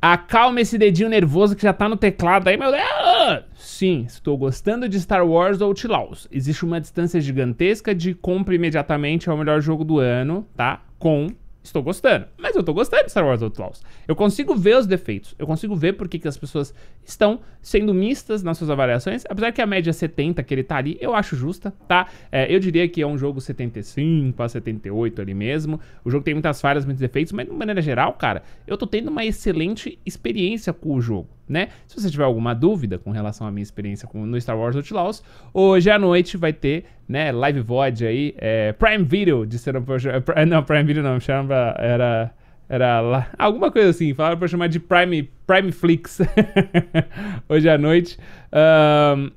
Acalma esse dedinho nervoso que já tá no teclado aí, meu Deus! Sim, estou gostando de Star Wars ou Outlaws. Existe uma distância gigantesca de compra imediatamente ao é melhor jogo do ano, tá? Com estou gostando. Mas eu estou gostando de Star Wars Outlaws. Eu consigo ver os defeitos. Eu consigo ver por que as pessoas estão sendo mistas nas suas avaliações. Apesar que a média 70 é que ele tá ali, eu acho justa, tá? É, eu diria que é um jogo 75 a 78 ali mesmo. O jogo tem muitas falhas, muitos defeitos, mas de maneira geral, cara, eu tô tendo uma excelente experiência com o jogo né? Se você tiver alguma dúvida com relação à minha experiência com, no Star Wars Outlaws, hoje à noite vai ter, né, live VOD aí, é, Prime Video de ser é, não, Prime Video não, chama era era lá, alguma coisa assim, falaram pra chamar de Prime, Prime Flix hoje à noite. Um,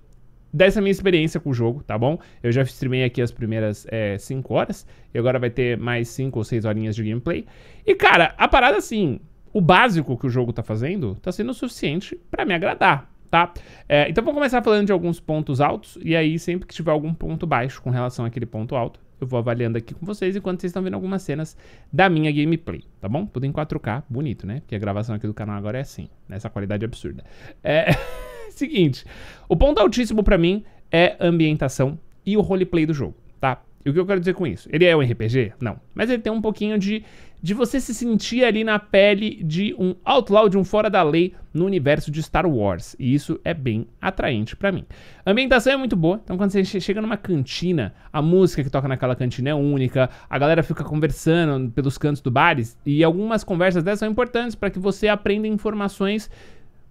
dessa minha experiência com o jogo, tá bom? Eu já streamei aqui as primeiras 5 é, horas, e agora vai ter mais 5 ou 6 horinhas de gameplay. E cara, a parada assim, o básico que o jogo tá fazendo tá sendo o suficiente para me agradar, tá? É, então vamos começar falando de alguns pontos altos, e aí sempre que tiver algum ponto baixo com relação àquele ponto alto, eu vou avaliando aqui com vocês enquanto vocês estão vendo algumas cenas da minha gameplay, tá bom? Tudo em 4K, bonito, né? Porque a gravação aqui do canal agora é assim, nessa né? qualidade absurda. É... Seguinte, o ponto altíssimo para mim é a ambientação e o roleplay do jogo, tá? E o que eu quero dizer com isso? Ele é um RPG? Não. Mas ele tem um pouquinho de de você se sentir ali na pele de um outlaw, de um fora da lei no universo de Star Wars. E isso é bem atraente para mim. A ambientação é muito boa, então quando você chega numa cantina, a música que toca naquela cantina é única, a galera fica conversando pelos cantos do bares e algumas conversas dessas são importantes para que você aprenda informações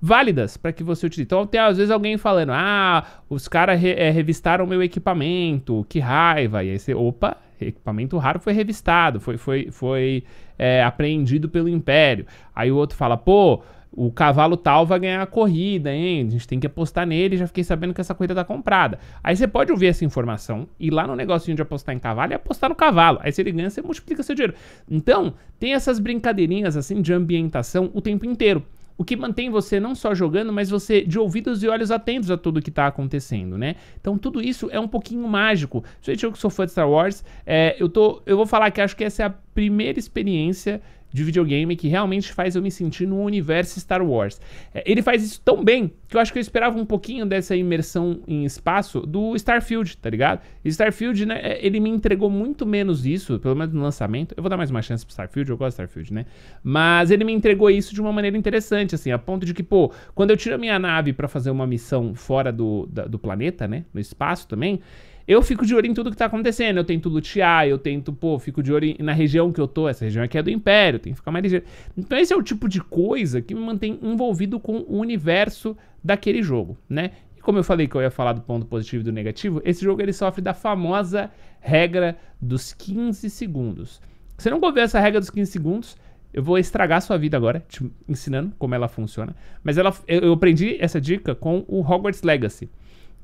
válidas para que você utilize. Então tem às vezes alguém falando, ah, os caras re é, revistaram meu equipamento, que raiva. E aí você, opa, equipamento raro foi revistado, foi, foi, foi é, apreendido pelo Império. Aí o outro fala, pô, o cavalo tal vai ganhar a corrida, hein? A gente tem que apostar nele, já fiquei sabendo que essa corrida tá comprada. Aí você pode ouvir essa informação, ir lá no negocinho de apostar em cavalo e apostar no cavalo. Aí se ele ganha, você multiplica seu dinheiro. Então, tem essas brincadeirinhas assim de ambientação o tempo inteiro o que mantém você não só jogando, mas você de ouvidos e olhos atentos a tudo que tá acontecendo, né? Então tudo isso é um pouquinho mágico. Se eu que sou fã de Star Wars, é, eu, tô, eu vou falar que acho que essa é a primeira experiência de videogame que realmente faz eu me sentir no universo Star Wars. É, ele faz isso tão bem que eu acho que eu esperava um pouquinho dessa imersão em espaço do Starfield, tá ligado? Starfield, né, é, ele me entregou muito menos isso, pelo menos no lançamento. Eu vou dar mais uma chance pro Starfield, eu gosto de Starfield, né? Mas ele me entregou isso de uma maneira interessante, assim, a ponto de que, pô, quando eu tiro a minha nave para fazer uma missão fora do, da, do planeta, né, no espaço também, eu fico de olho em tudo que tá acontecendo. Eu tento lutear, eu tento, pô, fico de olho em, na região que eu tô. Essa região aqui é do Império, tem que ficar mais ligeiro. Então esse é o tipo de coisa que me mantém envolvido com o universo daquele jogo, né? E como eu falei que eu ia falar do ponto positivo e do negativo, esse jogo ele sofre da famosa regra dos 15 segundos. Se não couber essa regra dos 15 segundos, eu vou estragar a sua vida agora, te ensinando como ela funciona. Mas ela, eu aprendi essa dica com o Hogwarts Legacy,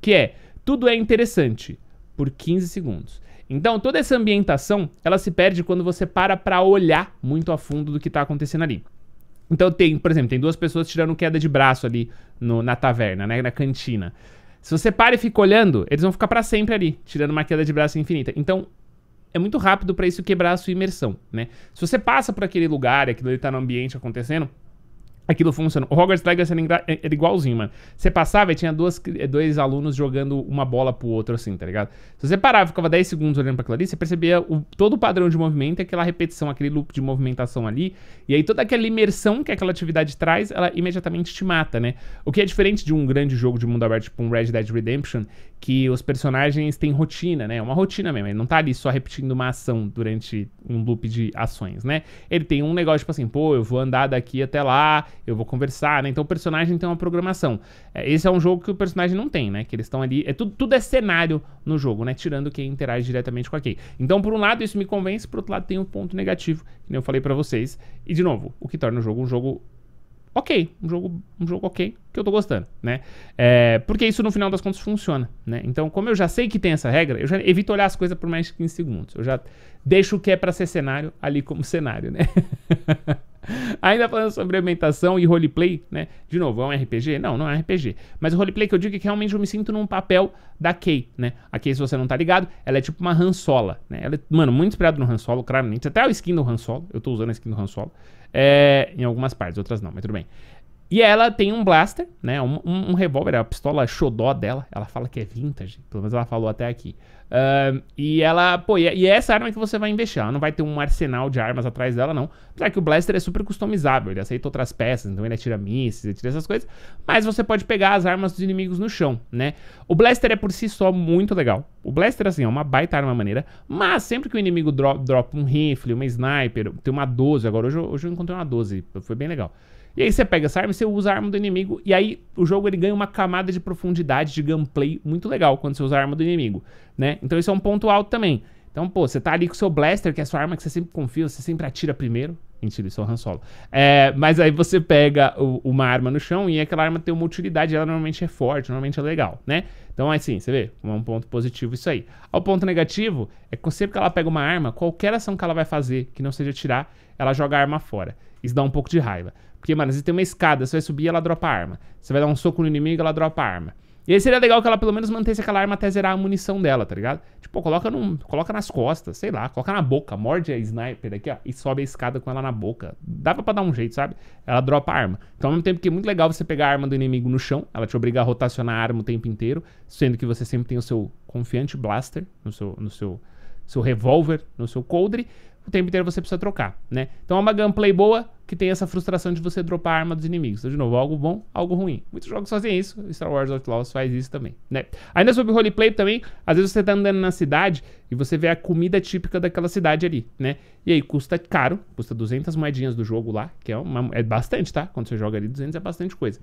que é tudo é interessante por 15 segundos. Então, toda essa ambientação, ela se perde quando você para para olhar muito a fundo do que está acontecendo ali. Então tem, por exemplo, tem duas pessoas tirando queda de braço ali no, na taverna, né, na cantina. Se você para e fica olhando, eles vão ficar para sempre ali, tirando uma queda de braço infinita. Então, é muito rápido para isso quebrar a sua imersão, né? Se você passa por aquele lugar, aquilo ali tá no ambiente acontecendo, Aquilo funciona. O Hogwarts Legacy era igualzinho, mano. Você passava e tinha duas, dois alunos jogando uma bola pro outro, assim, tá ligado? Se você parava e ficava 10 segundos olhando pra aquilo ali, você percebia o, todo o padrão de movimento, aquela repetição, aquele loop de movimentação ali. E aí toda aquela imersão que aquela atividade traz, ela imediatamente te mata, né? O que é diferente de um grande jogo de mundo aberto, tipo um Red Dead Redemption, que os personagens têm rotina, né? Uma rotina mesmo. Ele não tá ali só repetindo uma ação durante um loop de ações, né? Ele tem um negócio tipo assim, pô, eu vou andar daqui até lá, eu vou conversar, né? Então o personagem tem uma programação. É, esse é um jogo que o personagem não tem, né? Que eles estão ali. É tudo, tudo é cenário no jogo, né? Tirando quem interage diretamente com a Kay. Então, por um lado, isso me convence, por outro lado, tem um ponto negativo, que eu falei para vocês. E, de novo, o que torna o jogo um jogo ok, um jogo, um jogo ok, que eu tô gostando, né? É, porque isso no final das contas funciona, né? Então, como eu já sei que tem essa regra, eu já evito olhar as coisas por mais de 15 segundos. Eu já deixo o que é para ser cenário ali como cenário, né? Ainda falando sobre ambientação e roleplay, né? De novo, é um RPG? Não, não é um RPG. Mas o roleplay que eu digo é que realmente eu me sinto num papel da Kay, né? A Kay, se você não tá ligado, ela é tipo uma Han Solo, né? Ela é, mano, muito inspirada no Han Solo, claramente. Até a skin do Han Solo, eu tô usando a skin do Han Solo. É, em algumas partes, outras não, mas tudo bem. E ela tem um blaster, né? Um, um, um revólver, a pistola xodó dela. Ela fala que é vintage, pelo menos ela falou até aqui. Uh, e ela, pô, e, e é essa arma que você vai investir. Ela não vai ter um arsenal de armas atrás dela, não. Apesar que o Blaster é super customizável, ele aceita outras peças, então ele atira mísseis, ele atira essas coisas. Mas você pode pegar as armas dos inimigos no chão, né? O Blaster é por si só muito legal. O Blaster, assim, é uma baita arma maneira. Mas sempre que o inimigo dro dropa um rifle, uma sniper, tem uma 12 agora. Hoje, hoje eu encontrei uma 12, foi bem legal. E aí você pega essa arma e você usa a arma do inimigo. E aí o jogo ele ganha uma camada de profundidade de gameplay muito legal quando você usa a arma do inimigo, né? Então isso é um ponto alto também. Então, pô, você tá ali com o seu blaster, que é a sua arma que você sempre confia, você sempre atira primeiro. Mentira, isso é o Han Solo. É, mas aí você pega o, uma arma no chão e aquela arma tem uma utilidade, ela normalmente é forte, normalmente é legal, né? Então, assim, você vê, é um ponto positivo isso aí. O ponto negativo é que sempre que ela pega uma arma, qualquer ação que ela vai fazer, que não seja tirar, ela joga a arma fora. Isso dá um pouco de raiva. Porque, mano, você tem uma escada, você vai subir ela dropa a arma. Você vai dar um soco no inimigo, ela dropa a arma. E aí seria legal que ela pelo menos mantesse aquela arma até zerar a munição dela, tá ligado? Tipo, coloca, num, coloca nas costas, sei lá, coloca na boca, morde a sniper aqui, ó, e sobe a escada com ela na boca. Dava pra dar um jeito, sabe? Ela dropa a arma. Então, ao mesmo tempo que é muito legal você pegar a arma do inimigo no chão, ela te obriga a rotacionar a arma o tempo inteiro, sendo que você sempre tem o seu confiante blaster no seu, no seu seu revólver, no seu coldre, o tempo inteiro você precisa trocar, né? Então é uma gameplay boa que tem essa frustração de você dropar a arma dos inimigos. Então, de novo, algo bom, algo ruim. Muitos jogos fazem isso, Star Wars Outlaws faz isso também, né? Ainda sobre roleplay também, às vezes você tá andando na cidade e você vê a comida típica daquela cidade ali, né? E aí custa caro, custa 200 moedinhas do jogo lá, que é, uma, é bastante, tá? Quando você joga ali, 200 é bastante coisa.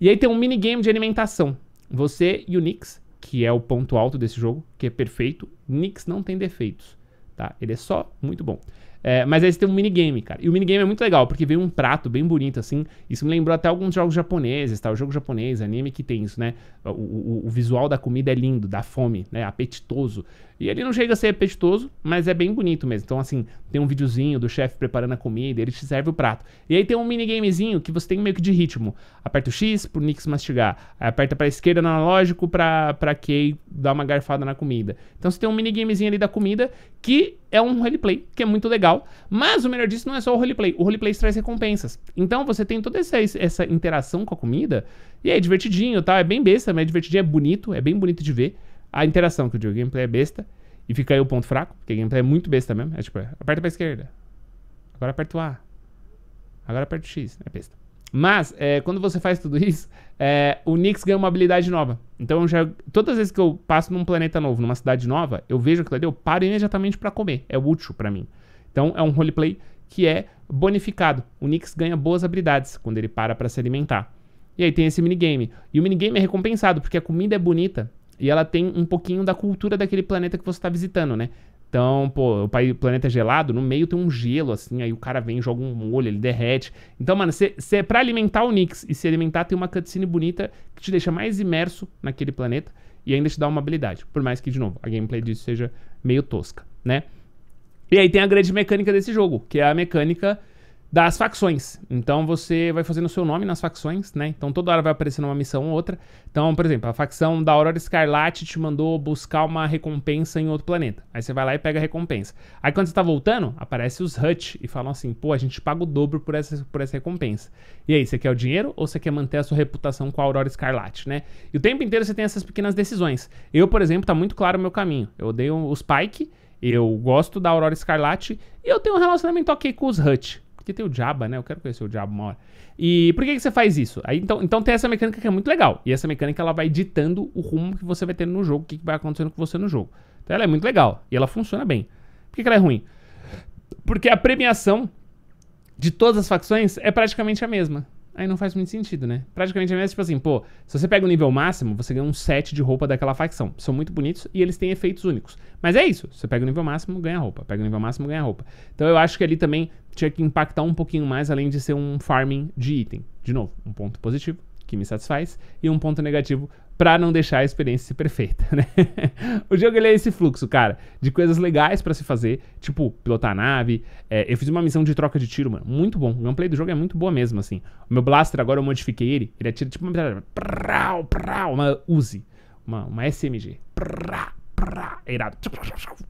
E aí tem um minigame de alimentação. Você e o Nix que é o ponto alto desse jogo, que é perfeito. Knicks não tem defeitos, tá? Ele é só muito bom. É, mas aí você tem um minigame, cara. E o minigame é muito legal, porque vem um prato bem bonito, assim. Isso me lembrou até alguns jogos japoneses, tá? O jogo japonês, anime, que tem isso, né? O, o, o visual da comida é lindo, dá fome, né? Apetitoso. E ele não chega a ser apetitoso, mas é bem bonito mesmo. Então, assim, tem um videozinho do chefe preparando a comida, ele te serve o prato. E aí tem um minigamezinho que você tem meio que de ritmo. Aperta o X pro Nix mastigar. Aí aperta pra esquerda no analógico pra, pra Kay dar uma garfada na comida. Então você tem um minigamezinho ali da comida que é um roleplay, que é muito legal. Mas o melhor disso não é só o roleplay. O roleplay traz recompensas. Então você tem toda essa, essa interação com a comida. E é divertidinho, tá? É bem besta, mas é divertidinho, é bonito, é bem bonito de ver. A interação, que eu digo, gameplay é besta. E fica aí o ponto fraco, porque o gameplay é muito besta mesmo. É tipo, aperta pra esquerda. Agora aperta o A. Agora aperta o X. É besta. Mas, é, quando você faz tudo isso, é, o Nix ganha uma habilidade nova. Então, já, todas as vezes que eu passo num planeta novo, numa cidade nova, eu vejo aquilo ali, eu paro imediatamente para comer. É útil para mim. Então, é um roleplay que é bonificado. O Nix ganha boas habilidades quando ele para para se alimentar. E aí tem esse minigame. E o minigame é recompensado, porque a comida é bonita e ela tem um pouquinho da cultura daquele planeta que você está visitando, né? Então, pô, o planeta é gelado, no meio tem um gelo, assim, aí o cara vem, joga um molho, ele derrete. Então, mano, você pra alimentar o Nix e se alimentar, tem uma cutscene bonita que te deixa mais imerso naquele planeta e ainda te dá uma habilidade. Por mais que, de novo, a gameplay disso seja meio tosca, né? E aí tem a grande mecânica desse jogo, que é a mecânica das facções. Então você vai fazendo o seu nome nas facções, né? Então toda hora vai aparecendo uma missão ou outra. Então, por exemplo, a facção da Aurora Escarlate te mandou buscar uma recompensa em outro planeta. Aí você vai lá e pega a recompensa. Aí quando você tá voltando, aparece os Hut e falam assim: "Pô, a gente paga o dobro por essa por essa recompensa". E aí, você quer o dinheiro ou você quer manter a sua reputação com a Aurora Escarlate, né? E o tempo inteiro você tem essas pequenas decisões. Eu, por exemplo, tá muito claro o meu caminho. Eu odeio os Pike eu gosto da Aurora Escarlate e eu tenho um relacionamento ok com os Hut porque tem o Jabba, né? Eu quero conhecer o Jabba uma hora. E por que, que você faz isso? Aí, então, então tem essa mecânica que é muito legal. E essa mecânica ela vai ditando o rumo que você vai ter no jogo, o que, que vai acontecendo com você no jogo. Então ela é muito legal e ela funciona bem. Por que, que ela é ruim? Porque a premiação de todas as facções é praticamente a mesma. Aí não faz muito sentido, né? Praticamente é mesmo tipo assim, pô, se você pega o nível máximo, você ganha um set de roupa daquela facção. São muito bonitos e eles têm efeitos únicos. Mas é isso, você pega o nível máximo, ganha roupa. Pega o nível máximo, ganha roupa. Então eu acho que ali também tinha que impactar um pouquinho mais, além de ser um farming de item. De novo, um ponto positivo que me satisfaz e um ponto negativo para não deixar a experiência perfeita, né? o jogo ele é esse fluxo, cara, de coisas legais para se fazer, tipo pilotar a nave. É, eu fiz uma missão de troca de tiro, mano, muito bom. O gameplay do jogo é muito boa mesmo, assim. O meu blaster agora eu modifiquei ele, ele atira tipo uma metralhadora, prau, prau, uma Uzi, uma, uma SMG, prau, irado,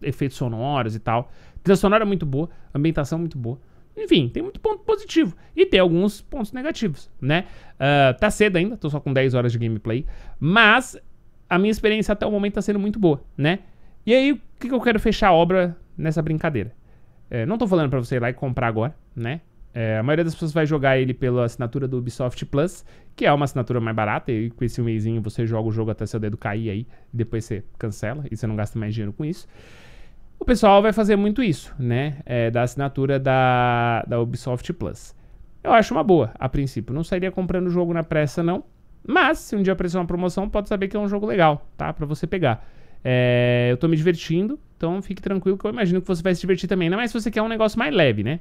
efeitos sonoros e tal. A trilha sonora é muito boa, ambientação é muito boa. Enfim, tem muito ponto positivo e tem alguns pontos negativos, né? Uh, tá cedo ainda, tô só com 10 horas de gameplay, mas a minha experiência até o momento tá sendo muito boa, né? E aí, o que, que eu quero fechar a obra nessa brincadeira? É, não tô falando pra você ir lá e comprar agora, né? É, a maioria das pessoas vai jogar ele pela assinatura do Ubisoft Plus, que é uma assinatura mais barata, e com esse mêsinho você joga o jogo até seu dedo cair aí, depois você cancela, e você não gasta mais dinheiro com isso. O pessoal vai fazer muito isso, né? É, da assinatura da, da Ubisoft Plus. Eu acho uma boa, a princípio. Não sairia comprando o jogo na pressa, não. Mas, se um dia aparecer uma promoção, pode saber que é um jogo legal, tá? Pra você pegar. É, eu tô me divertindo, então fique tranquilo que eu imagino que você vai se divertir também. Ainda mais se você quer um negócio mais leve, né?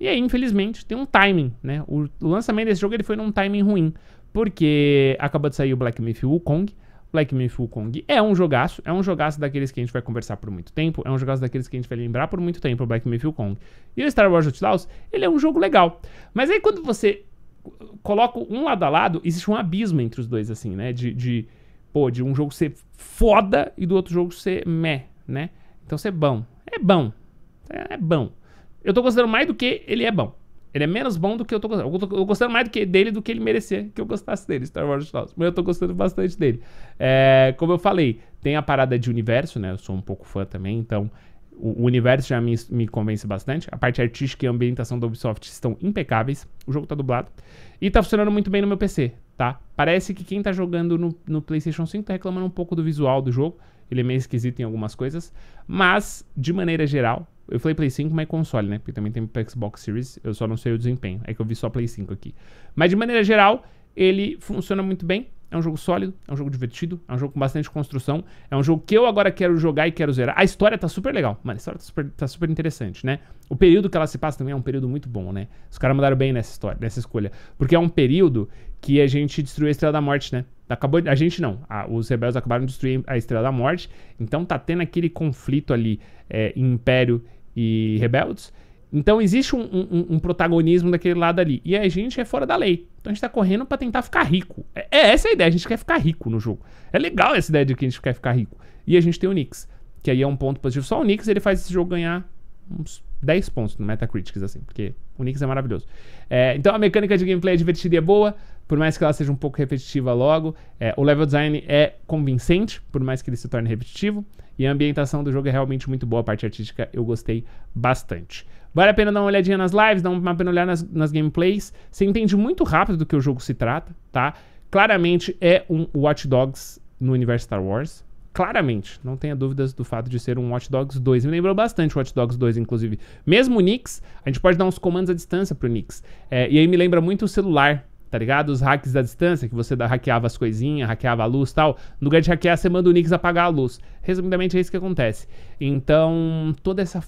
E aí, infelizmente, tem um timing, né? O lançamento desse jogo ele foi num timing ruim, porque acabou de sair o Black Myth Wukong, Like Full Wukong é um jogaço, é um jogaço daqueles que a gente vai conversar por muito tempo, é um jogaço daqueles que a gente vai lembrar por muito tempo, o Like Full Wukong. E o Star Wars Outlaws, ele é um jogo legal. Mas aí quando você coloca um lado a lado, existe um abismo entre os dois, assim, né? De, de pô, de um jogo ser foda e do outro jogo ser meh, né? Então ser bom. É bom. É, é bom. Eu tô gostando mais do que ele é bom. Ele é menos bom do que eu tô gostando. Eu tô, eu tô gostando mais do que dele do que ele merecia que eu gostasse dele, Star Wars Outlaws. Mas eu tô gostando bastante dele. É, como eu falei, tem a parada de universo, né? Eu sou um pouco fã também, então o, o universo já me, me, convence bastante. A parte artística e a ambientação da Ubisoft estão impecáveis. O jogo tá dublado. E tá funcionando muito bem no meu PC, tá? Parece que quem tá jogando no, no PlayStation 5 tá reclamando um pouco do visual do jogo. Ele é meio esquisito em algumas coisas. Mas, de maneira geral, eu falei Play 5, mas é console, né? Porque também tem pro Xbox Series, eu só não sei o desempenho. É que eu vi só Play 5 aqui. Mas de maneira geral, ele funciona muito bem. É um jogo sólido, é um jogo divertido, é um jogo com bastante construção. É um jogo que eu agora quero jogar e quero zerar. A história tá super legal. Mano, a história tá super, tá super interessante, né? O período que ela se passa também é um período muito bom, né? Os caras mandaram bem nessa história, nessa escolha. Porque é um período que a gente destruiu a Estrela da Morte, né? Acabou, a gente não. A, os rebeldes acabaram de destruir a Estrela da Morte. Então tá tendo aquele conflito ali é, Império e Rebeldes. Então existe um, um, um, protagonismo daquele lado ali. E a gente é fora da lei. Então a gente tá correndo para tentar ficar rico. É, é, essa a ideia, a gente quer ficar rico no jogo. É legal essa ideia de que a gente quer ficar rico. E a gente tem o Nix, que aí é um ponto positivo. Só o Nix ele faz esse jogo ganhar uns 10 pontos no Metacritics, assim, porque o Nix é maravilhoso. É, então a mecânica de gameplay é divertida e é boa, por mais que ela seja um pouco repetitiva logo. É, o level design é convincente, por mais que ele se torne repetitivo. E a ambientação do jogo é realmente muito boa, a parte artística eu gostei bastante. Vale a pena dar uma olhadinha nas lives, dar uma pena olhar nas, nas gameplays. Você entende muito rápido do que o jogo se trata, tá? Claramente é um Watch Dogs no universo Star Wars claramente. Não tenha dúvidas do fato de ser um Watch Dogs 2. Me lembrou bastante o Watch Dogs 2, inclusive. Mesmo o Nix, a gente pode dar uns comandos à distância pro Nix. É, e aí me lembra muito o celular, tá ligado? Os hacks da distância, que você hackeava as coisinhas, hackeava a luz tal. No lugar de hackear, você manda o Nix apagar a luz. Resumidamente, é isso que acontece. Então, toda essa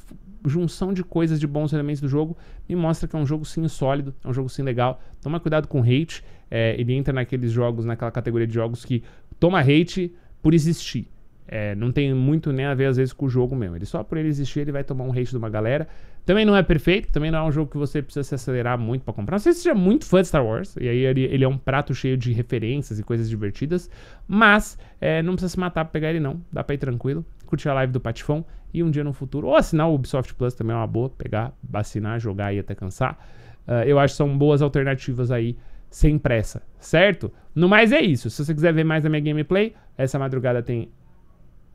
junção de coisas, de bons elementos do jogo, me mostra que é um jogo sim sólido, é um jogo sim legal. Toma cuidado com hate, é, ele entra naqueles jogos, naquela categoria de jogos que toma hate por existir. É, não tem muito nem a ver, às vezes, com o jogo mesmo. Ele só por ele existir, ele vai tomar um hate de uma galera. Também não é perfeito, também não é um jogo que você precisa se acelerar muito para comprar. Não sei se você é muito fã de Star Wars, e aí ele, ele é um prato cheio de referências e coisas divertidas, mas é, não precisa se matar pra pegar ele, não. Dá pra ir tranquilo, curtir a live do Patifão e um dia no futuro, ou assinar o Ubisoft Plus também é uma boa, pegar, vacinar, jogar e até cansar. Uh, eu acho que são boas alternativas aí sem pressa, certo? No mais é isso. Se você quiser ver mais da minha gameplay, essa madrugada tem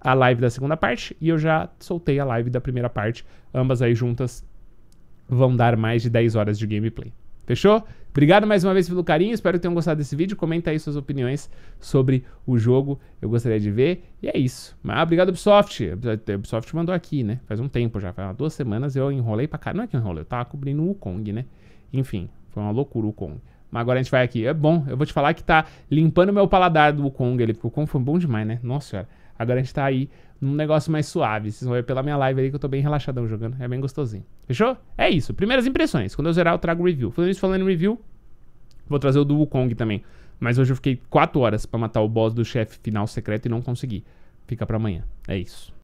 a live da segunda parte e eu já soltei a live da primeira parte. Ambas aí juntas vão dar mais de 10 horas de gameplay. Fechou? Obrigado mais uma vez pelo carinho, espero que tenham gostado desse vídeo. Comenta aí suas opiniões sobre o jogo, eu gostaria de ver. E é isso. Mas obrigado, Ubisoft. Ubisoft mandou aqui, né? Faz um tempo já, faz umas duas semanas eu enrolei pra cá. Não é que eu enrolei, eu tava cobrindo o Wukong, né? Enfim, foi uma loucura o Kong Mas agora a gente vai aqui. É bom, eu vou te falar que tá limpando meu paladar do Wukong. Ele ficou bom demais, né? Nossa senhora. Agora a gente tá aí num negócio mais suave. Vocês vão ver pela minha live aí que eu tô bem relaxadão jogando. É bem gostosinho. Fechou? É isso. Primeiras impressões. Quando eu zerar, eu trago review. Falando isso, falando em review, vou trazer o do Wukong também. Mas hoje eu fiquei 4 horas pra matar o boss do chefe final secreto e não consegui. Fica pra amanhã. É isso.